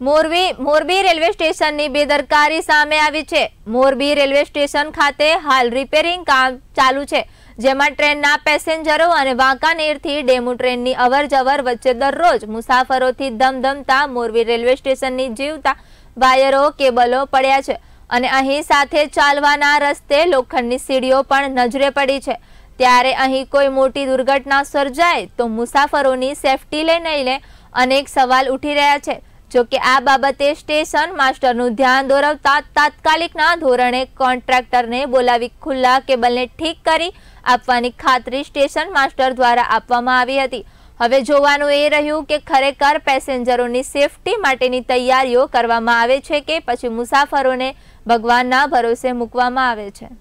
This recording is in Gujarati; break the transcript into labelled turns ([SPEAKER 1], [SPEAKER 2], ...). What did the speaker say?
[SPEAKER 1] મોરબી મોરબી રેલવે સ્ટેશનની બેદરકારી સામે આવી છે મોરબી રેલવે સ્ટેશન ખાતે હાલ રિપેરિંગ કામ ચાલુ છે જેમાં ટ્રેનના પેસેન્જરો અને વાંકાનેરથી ડેમુ ટ્રેનની અવરજવર વચ્ચે દરરોજ મુસાફરોથી ધમધમતા મોરબી રેલવે સ્ટેશનની જીવતા વાયરો કેબલો પડ્યા છે અને અહીં સાથે ચાલવાના રસ્તે લોખંડની સીડીઓ પણ નજરે પડી છે ત્યારે અહીં કોઈ મોટી દુર્ઘટના સર્જાય તો મુસાફરોની સેફટી લઈને અનેક સવાલ ઉઠી રહ્યા છે જોકે આ બાબતે સ્ટેશન માસ્ટરનું ધ્યાન દોરવતા તાત્કાલિકના ધોરણે કોન્ટ્રાક્ટરને બોલાવી ખુલ્લા કેબલને ઠીક કરી આપવાની ખાતરી સ્ટેશન માસ્ટર દ્વારા આપવામાં આવી હતી હવે જોવાનું એ રહ્યું કે ખરેખર પેસેન્જરોની સેફટી માટેની તૈયારીઓ કરવામાં આવે છે કે પછી મુસાફરોને ભગવાનના ભરોસે મૂકવામાં આવે છે